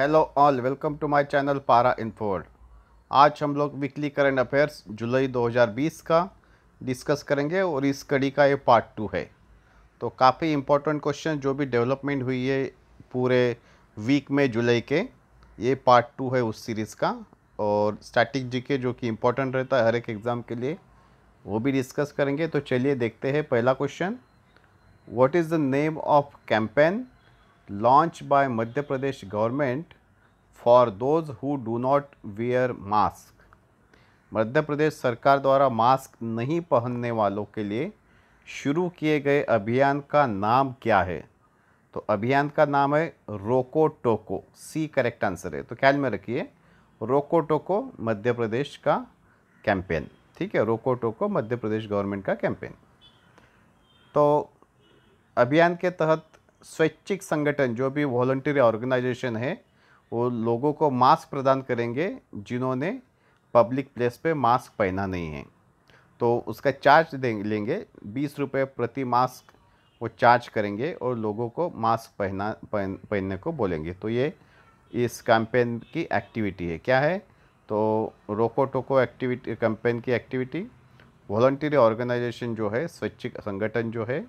Hello all welcome to my channel पारा इन्फोर्ड आज हम लोग वीकली करंट अफेयर्स जुलाई 2020 का डिस्कस करेंगे और इस कड़ी का ये पार्ट टू है तो काफ़ी इम्पोर्टेंट क्वेश्चन जो भी डेवलपमेंट हुई है पूरे वीक में जुलाई के ये पार्ट टू है उस सीरीज़ का और स्टैटिक जी के जो कि इम्पोर्टेंट रहता है हर एक एग्ज़ाम के लिए वो भी डिस्कस करेंगे तो चलिए देखते हैं पहला question what is the name of campaign launched by Madhya Pradesh government for those who do not wear mask. Madhya Pradesh सरकार द्वारा मास्क नहीं पहनने वालों के लिए शुरू किए गए अभियान का नाम क्या है तो अभियान का नाम है रोको टोको सी करेक्ट आंसर है तो ख्याल में रखिए रोको टोको मध्य प्रदेश का कैंपेन ठीक है रोको टोको मध्य प्रदेश गवर्नमेंट का कैंपेन तो अभियान के तहत स्वैच्छिक संगठन जो भी वॉल्टरी ऑर्गेनाइजेशन है वो लोगों को मास्क प्रदान करेंगे जिन्होंने पब्लिक प्लेस पे मास्क पहना नहीं है तो उसका चार्ज देंगे लेंगे बीस रुपये प्रति मास्क वो चार्ज करेंगे और लोगों को मास्क पहना पहन पहनने को बोलेंगे तो ये इस कैंपेन की एक्टिविटी है क्या है तो रोको टोको एक्टिविटी कैंपेन की एक्टिविटी वॉल्टरी ऑर्गेनाइजेशन जो है स्वैच्छिक संगठन जो है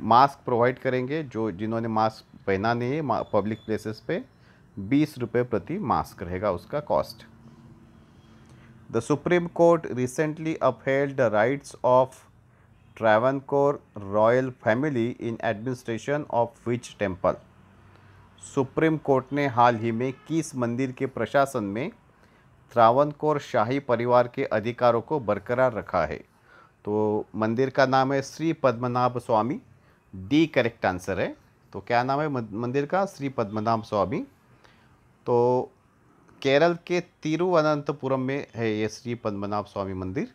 मास्क प्रोवाइड करेंगे जो जिन्होंने मास्क पहना नहीं है पब्लिक प्लेसेस पे बीस रुपये प्रति मास्क रहेगा उसका cost the Supreme Court recently upheld the of of core royal family in administration of which temple Supreme Court ने हाल ही में किस मंदिर के प्रशासन में त्रावणकोर शाही परिवार के अधिकारों को बरकरार रखा है तो मंदिर का नाम है Shri Padmanabha Swamy D correct answer है तो क्या नाम है मंदिर का श्री पद्मनाभ स्वामी तो केरल के तिरुवनंतपुरम में है ये श्री पद्मनाभ स्वामी मंदिर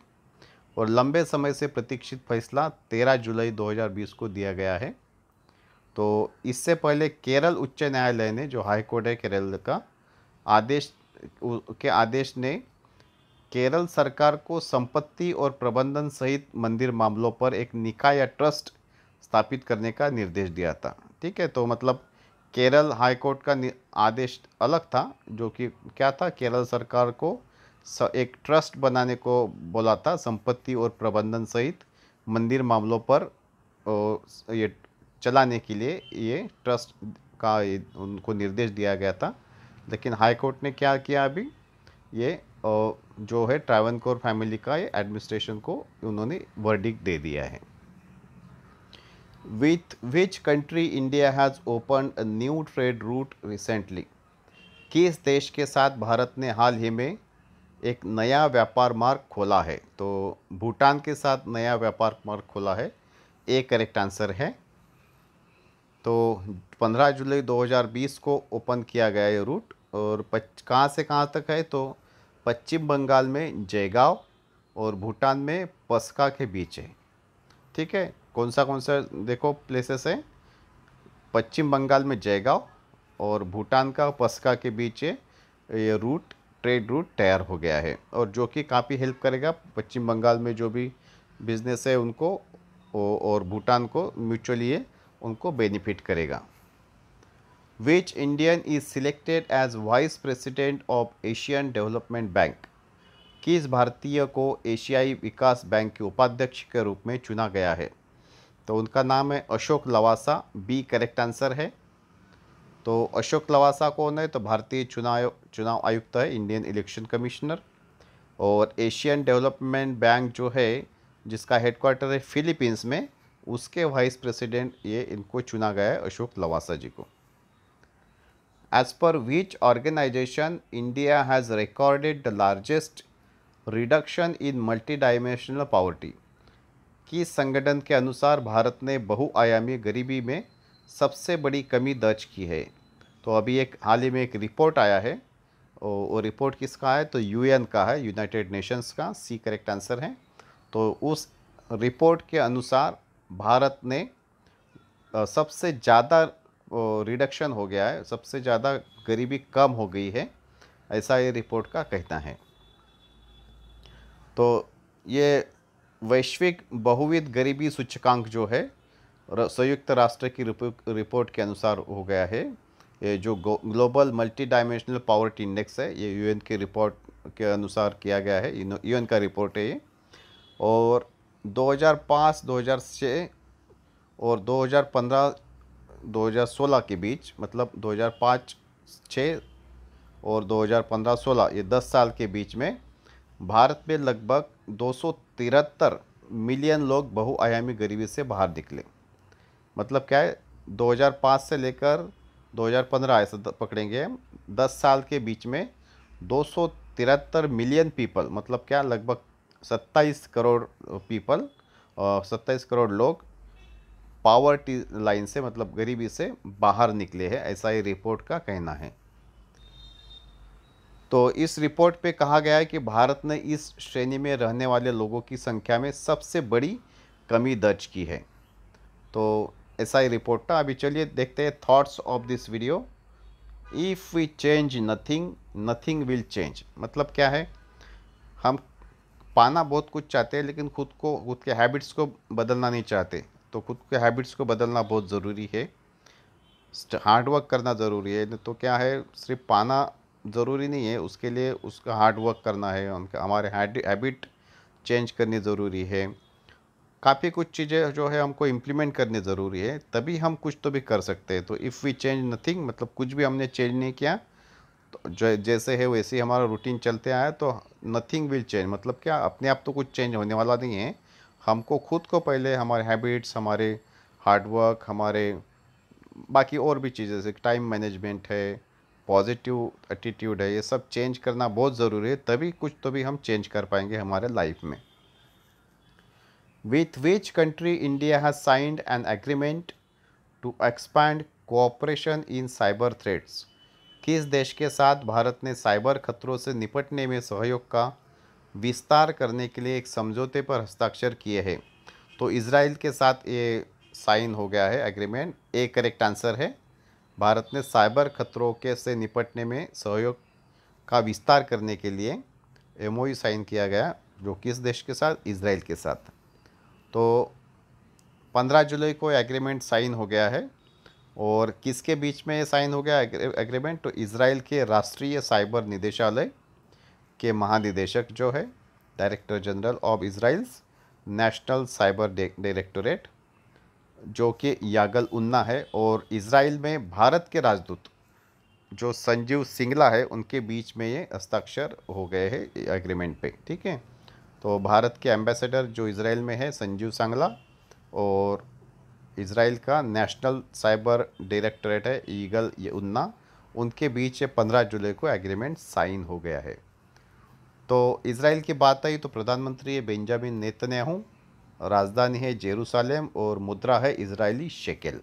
और लंबे समय से प्रतीक्षित फैसला 13 जुलाई 2020 को दिया गया है तो इससे पहले केरल उच्च न्यायालय ने जो हाई कोर्ट है केरल का आदेश के आदेश ने केरल सरकार को संपत्ति और प्रबंधन सहित मंदिर मामलों पर एक निकाय या ट्रस्ट स्थापित करने का निर्देश दिया था ठीक है तो मतलब केरल हाईकोर्ट का आदेश अलग था जो कि क्या था केरल सरकार को एक ट्रस्ट बनाने को बोला था संपत्ति और प्रबंधन सहित मंदिर मामलों पर ये चलाने के लिए ये ट्रस्ट का उनको निर्देश दिया गया था लेकिन हाईकोर्ट ने क्या किया अभी ये जो है ट्रावनकोर फैमिली का ये एडमिनिस्ट्रेशन को उन्होंने वर्डिक दे दिया है with which country India has opened a new trade route recently? किस देश के साथ भारत ने हाल ही में एक नया व्यापार मार्ग खोला है तो भूटान के साथ नया व्यापार मार्ग खोला है ए करेक्ट आंसर है तो 15 जुलाई 2020 को ओपन किया गया ये रूट और कहाँ से कहाँ तक है तो पश्चिम बंगाल में जयगांव और भूटान में पस्का के बीच है ठीक है कौन सा कौन सा देखो प्लेसेस है पश्चिम बंगाल में जयगांव और भूटान का पस्का के बीच ये रूट ट्रेड रूट तैयार हो गया है और जो कि काफ़ी हेल्प करेगा पश्चिम बंगाल में जो भी बिजनेस है उनको और भूटान को म्यूचुअली ये उनको बेनिफिट करेगा which Indian is selected as vice president of Asian Development Bank किस भारतीय को एशियाई विकास बैंक के उपाध्यक्ष के रूप में चुना गया है तो उनका नाम है Ashok Lavasa B correct answer है तो अशोक लवासा कौन है तो भारतीय चुनाव चुनाव आयुक्त है इंडियन इलेक्शन कमिश्नर और एशियन डेवलपमेंट बैंक जो है जिसका हेडक्वार्टर है फिलीपींस में उसके वाइस प्रेसिडेंट ये इनको चुना गया है अशोक लवासा जी को एज पर which organisation India has recorded the largest reduction in multidimensional poverty कि संगठन के अनुसार भारत ने बहुआयामी गरीबी में सबसे बड़ी कमी दर्ज की है तो अभी एक हाल ही में एक रिपोर्ट आया है वो रिपोर्ट किसका है तो यूएन का है यूनाइटेड नेशंस का सी करेक्ट आंसर है तो उस रिपोर्ट के अनुसार भारत ने सबसे ज़्यादा रिडक्शन हो गया है सबसे ज़्यादा गरीबी कम हो गई है ऐसा ये रिपोर्ट का कहना है तो ये वैश्विक बहुविध गरीबी सूचकांक जो है संयुक्त राष्ट्र की रिपोर्ट के अनुसार हो गया है ये जो global multidimensional poverty index है ये यूएन की रिपोर्ट के अनुसार किया गया है यूएन का रिपोर्ट है ये और 2005 2006 और 2015 2016 के बीच मतलब 2005 6 और 2015 16 ये 10 साल के बीच में भारत में लगभग दो मिलियन लोग बहुआयामी गरीबी से बाहर निकले मतलब क्या है 2005 से लेकर 2015 ऐसा पकड़ेंगे 10 साल के बीच में दो मिलियन पीपल मतलब क्या लगभग 27 करोड़ पीपल और सत्ताईस करोड़ लोग पावर्टी लाइन से मतलब गरीबी से बाहर निकले हैं ऐसा ही रिपोर्ट का कहना है तो इस रिपोर्ट पे कहा गया है कि भारत ने इस श्रेणी में रहने वाले लोगों की संख्या में सबसे बड़ी कमी दर्ज की है तो ऐसा ही रिपोर्ट था अभी चलिए देखते हैं thoughts of this video if we change nothing nothing will change मतलब क्या है हम पाना बहुत कुछ चाहते हैं लेकिन खुद को खुद के हैबिट्स को बदलना नहीं चाहते तो खुद के हैबिट्स को बदलना बहुत ज़रूरी है हार्डवर्क करना ज़रूरी है तो क्या है सिर्फ पाना ज़रूरी नहीं है उसके लिए उसका हार्ड वर्क करना है उनका हमारे हैबिट चेंज करनी ज़रूरी है काफ़ी कुछ चीज़ें जो है हमको इम्प्लीमेंट करनी ज़रूरी है तभी हम कुछ तो भी कर सकते हैं तो इफ़ वी चेंज नथिंग मतलब कुछ भी हमने चेंज नहीं किया तो जो जैसे है वैसे ही हमारा रूटीन चलते आया तो नथिंग विल चेंज मतलब क्या अपने आप तो कुछ चेंज होने वाला नहीं है हमको खुद को पहले हमारे हैबिट्स हमारे हार्डवर्क हमारे बाकी और भी चीज़ें जैसे टाइम मैनेजमेंट है पॉजिटिव एटीट्यूड है ये सब चेंज करना बहुत ज़रूरी है तभी कुछ तो भी हम चेंज कर पाएंगे हमारे लाइफ में with which country India has signed an agreement to expand cooperation in cyber threats किस देश के साथ भारत ने साइबर खतरों से निपटने में सहयोग का विस्तार करने के लिए एक समझौते पर हस्ताक्षर किए हैं तो इसराइल के साथ ये साइन हो गया है एग्रीमेंट ए करेक्ट आंसर है भारत ने साइबर खतरों के से निपटने में सहयोग का विस्तार करने के लिए एम e साइन किया गया जो किस देश के साथ इसराइल के साथ तो 15 जुलाई को एग्रीमेंट साइन हो गया है और किसके बीच में ये साइन हो गया एग्रीमेंट तो इसराइल के राष्ट्रीय साइबर निदेशालय के महानिदेशक जो है director general of Israel's National Cyber Directorate जो कि यागल उन्ना है और इसराइल में भारत के राजदूत जो संजीव सिंगला है उनके बीच में ये हस्ताक्षर हो गए हैं एग्रीमेंट पे ठीक है तो भारत के एम्बेसडर जो इसराइल में है संजीव सांगला और इसराइल का नेशनल साइबर डायरेक्टरेट है ईगल ये उन्ना उनके बीच ये पंद्रह जुलाई को एग्रीमेंट साइन हो गया है तो इसराइल की बात आई तो प्रधानमंत्री बेंजामिन नेतन्याहू राजधानी है जेरूसलम और मुद्रा है Israeli shekel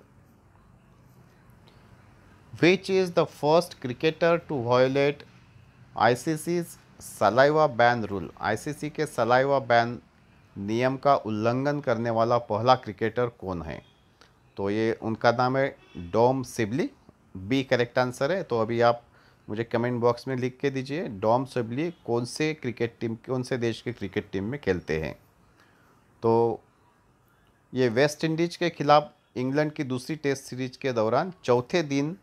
which is the first cricketer to violate ICC saliva ban rule ICC के सलाइवा बैन नियम का उल्लंघन करने वाला पहला क्रिकेटर कौन है तो ये उनका नाम है Dom Sibley B correct answer है तो अभी आप मुझे कमेंट बॉक्स में लिख के दीजिए डॉम सिबली कौन से क्रिकेट टीम कौन से देश के क्रिकेट टीम में खेलते हैं तो ये वेस्ट इंडीज के खिलाफ इंग्लैंड की दूसरी टेस्ट सीरीज के दौरान चौथे दिन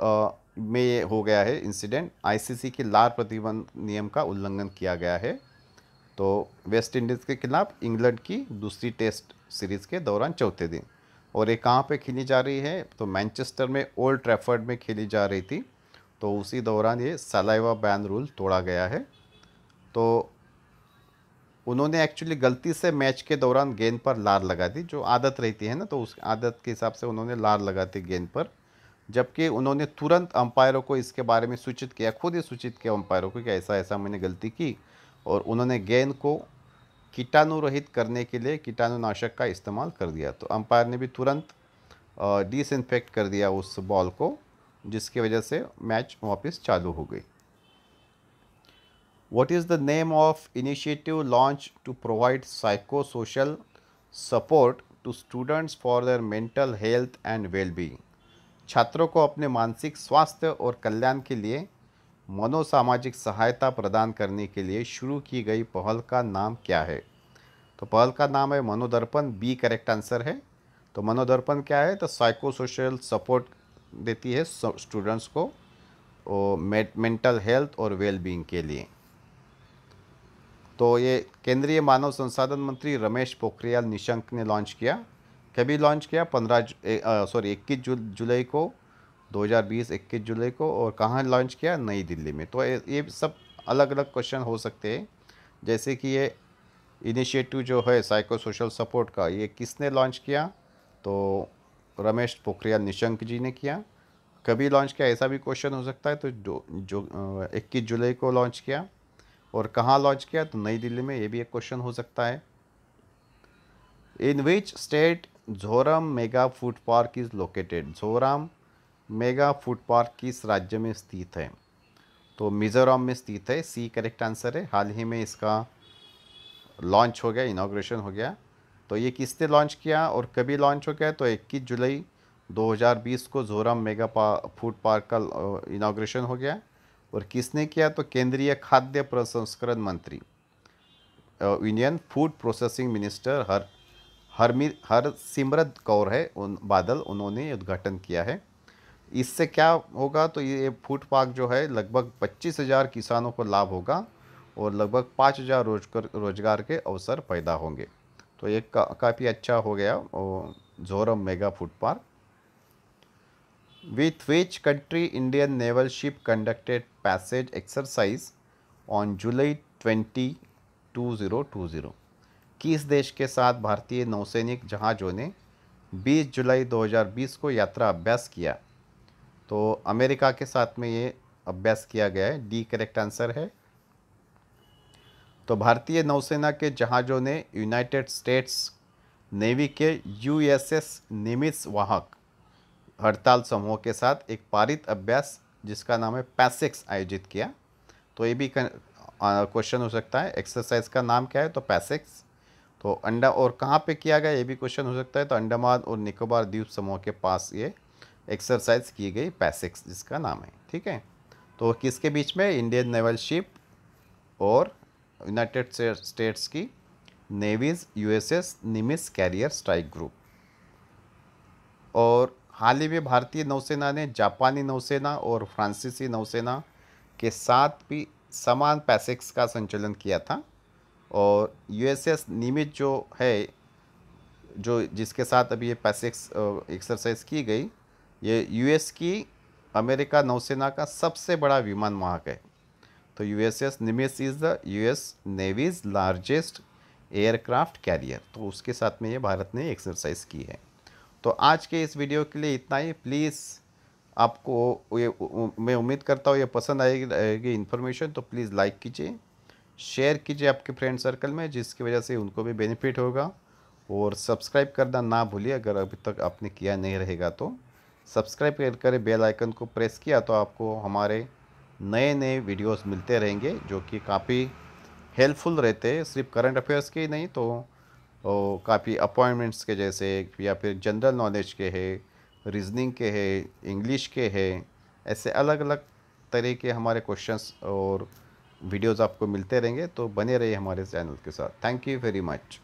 आ, में ये हो गया है इंसिडेंट आईसीसी के लार प्रतिबंध नियम का उल्लंघन किया गया है तो वेस्ट इंडीज़ के खिलाफ इंग्लैंड की दूसरी टेस्ट सीरीज़ के दौरान चौथे दिन और ये कहाँ पे खेली जा रही है तो मैनचेस्टर में ओल्ड ट्रैफर्ड में खेली जा रही थी तो उसी दौरान ये सलाइवा बैन रूल तोड़ा गया है तो उन्होंने एक्चुअली गलती से मैच के दौरान गेंद पर लार लगा दी जो आदत रहती है ना तो उस आदत के हिसाब से उन्होंने लार लगा दी गेंद पर जबकि उन्होंने तुरंत अंपायरों को इसके बारे में सूचित किया खुद ही सूचित किया अंपायरों को कि ऐसा ऐसा मैंने गलती की और उन्होंने गेंद को कीटाणु रहित करने के लिए कीटाणुनाशक का इस्तेमाल कर दिया तो अंपायर ने भी तुरंत डिसइनफेक्ट कर दिया उस बॉल को जिसकी वजह से मैच वापस चालू हो गई What is the name of initiative launched to provide psychosocial support to students for their mental health and well-being? छात्रों को अपने मानसिक स्वास्थ्य और कल्याण के लिए मनोसामाजिक सहायता प्रदान करने के लिए शुरू की गई पहल का नाम क्या है तो पहल का नाम है मनोदर्पण बी करेक्ट आंसर है तो मनोदर्पण क्या है तो साइको सोशल सपोर्ट देती है स्टूडेंट्स को मेंटल हेल्थ और वेल बींग के लिए तो ये केंद्रीय मानव संसाधन मंत्री रमेश पोखरियाल निशंक ने लॉन्च किया कभी लॉन्च किया पंद्रह सॉरी इक्कीस जु, जुलाई को 2020 21 जुलाई को और कहाँ लॉन्च किया नई दिल्ली में तो ये सब अलग अलग क्वेश्चन हो सकते हैं जैसे कि ये इनिशिएटिव जो है साइको सोशल सपोर्ट का ये किसने लॉन्च किया तो रमेश पोखरियाल निशंक जी ने किया कभी लॉन्च किया ऐसा भी क्वेश्चन हो सकता है तो जो जो इक्कीस जुलाई को लॉन्च किया और कहाँ लॉन्च किया तो नई दिल्ली में ये भी एक क्वेश्चन हो सकता है in which state Zoram Mega Food Park is located Zoram Mega Food Park किस राज्य में स्थित है तो मिज़ोरम में स्थित है सी करेक्ट आंसर है हाल ही में इसका लॉन्च हो गया इनाग्रेशन हो गया तो ये किसने लॉन्च किया और कभी लॉन्च हो गया तो 21 जुलाई 2020 को जोरम मेगा पा, फूड पार्क का इनाग्रेशन हो गया और किसने किया तो केंद्रीय खाद्य प्रसंस्करण मंत्री इंडियन फूड प्रोसेसिंग मिनिस्टर हर हरमी हर सिमरत कौर है उन बादल उन्होंने उद्घाटन किया है इससे क्या होगा तो ये फूड पार्क जो है लगभग पच्चीस हज़ार किसानों को लाभ होगा और लगभग पाँच हज़ार रोजगार रोजगार के अवसर पैदा होंगे तो ये का, काफ़ी अच्छा हो गया Zoram Mega Food Park with which country Indian naval ship Indian passage exercise on July twenty two zero two zero किस देश के साथ भारतीय नौसैनिक जहाज़ों ने बीस जुलाई दो हजार बीस को यात्रा अभ्यास किया तो अमेरिका के साथ में ये अभ्यास किया गया है डी करेक्ट आंसर है तो भारतीय नौसेना के जहाज़ों ने यूनाइटेड स्टेट्स नेवी के यूएसएस निमित्स वाहक हड़ताल समूह के साथ एक पारित अभ्यास जिसका नाम है पैसिक्स आयोजित किया तो ये भी क्वेश्चन हो सकता है एक्सरसाइज का नाम क्या है तो पैसिक्स तो अंडा और कहाँ पे किया गया ये भी क्वेश्चन हो सकता है तो अंडमान और निकोबार द्वीप समूह के पास ये एक्सरसाइज की गई पैसिक्स जिसका नाम है ठीक है तो किसके बीच में इंडियन नेवल शिप और यूनाइटेड स्टेट्स की Navy's USS Nimitz carrier strike group और हाल ही में भारतीय नौसेना ने जापानी नौसेना और फ्रांसीसी नौसेना के साथ भी समान पैसेक्स का संचालन किया था और यूएसएस नियमित जो है जो जिसके साथ अभी ये पैसेक्स एक्सरसाइज की गई ये यूएस की अमेरिका नौसेना का सबसे बड़ा विमान वाहक है तो U S S Nimitz is the U S Navy's largest aircraft carrier तो उसके साथ में ये भारत ने एक्सरसाइज की है तो आज के इस वीडियो के लिए इतना ही प्लीज़ आपको ये मैं उम्मीद करता हूँ ये पसंद आएगी इन्फॉर्मेशन तो प्लीज़ लाइक कीजिए शेयर कीजिए आपके फ्रेंड सर्कल में जिसकी वजह से उनको भी बेनिफिट होगा और सब्सक्राइब करना ना भूलिए अगर अभी तक आपने किया नहीं रहेगा तो सब्सक्राइब करके बेल आइकन को प्रेस किया तो आपको हमारे नए नए वीडियोस मिलते रहेंगे जो कि काफ़ी हेल्पफुल रहते हैं सिर्फ करंट अफेयर्स के ही नहीं तो और काफ़ी अपॉइंटमेंट्स के जैसे या फिर जनरल नॉलेज के है रीजनिंग के है इंग्लिश के है ऐसे अलग अलग तरह के हमारे क्वेश्चंस और वीडियोस आपको मिलते रहेंगे तो बने रहिए हमारे चैनल के साथ थैंक यू वेरी मच